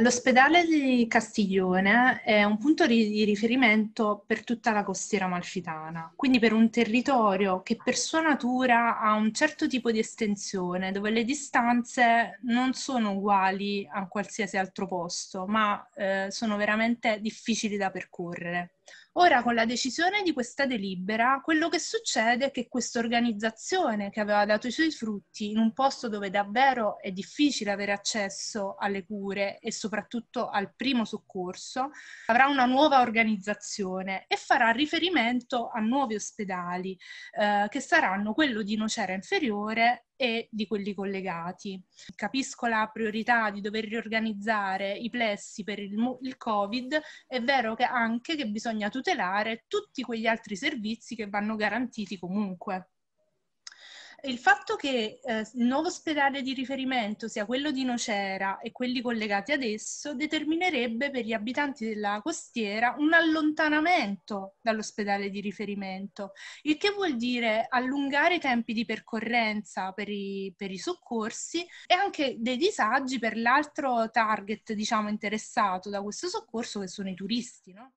L'ospedale di Castiglione è un punto di riferimento per tutta la costiera amalfitana, quindi per un territorio che per sua natura ha un certo tipo di estensione, dove le distanze non sono uguali a qualsiasi altro posto, ma eh, sono veramente difficili da percorrere. Ora, con la decisione di questa delibera, quello che succede è che questa organizzazione che aveva dato i suoi frutti in un posto dove davvero è difficile avere accesso alle cure e soprattutto al primo soccorso, avrà una nuova organizzazione e farà riferimento a nuovi ospedali, eh, che saranno quello di Nocera Inferiore e di quelli collegati. Capisco la priorità di dover riorganizzare i plessi per il, il Covid, è vero che anche che bisogna tutelare tutti quegli altri servizi che vanno garantiti comunque. Il fatto che eh, il nuovo ospedale di riferimento sia quello di Nocera e quelli collegati ad esso determinerebbe per gli abitanti della costiera un allontanamento dall'ospedale di riferimento, il che vuol dire allungare i tempi di percorrenza per i, per i soccorsi e anche dei disagi per l'altro target diciamo interessato da questo soccorso che sono i turisti. No?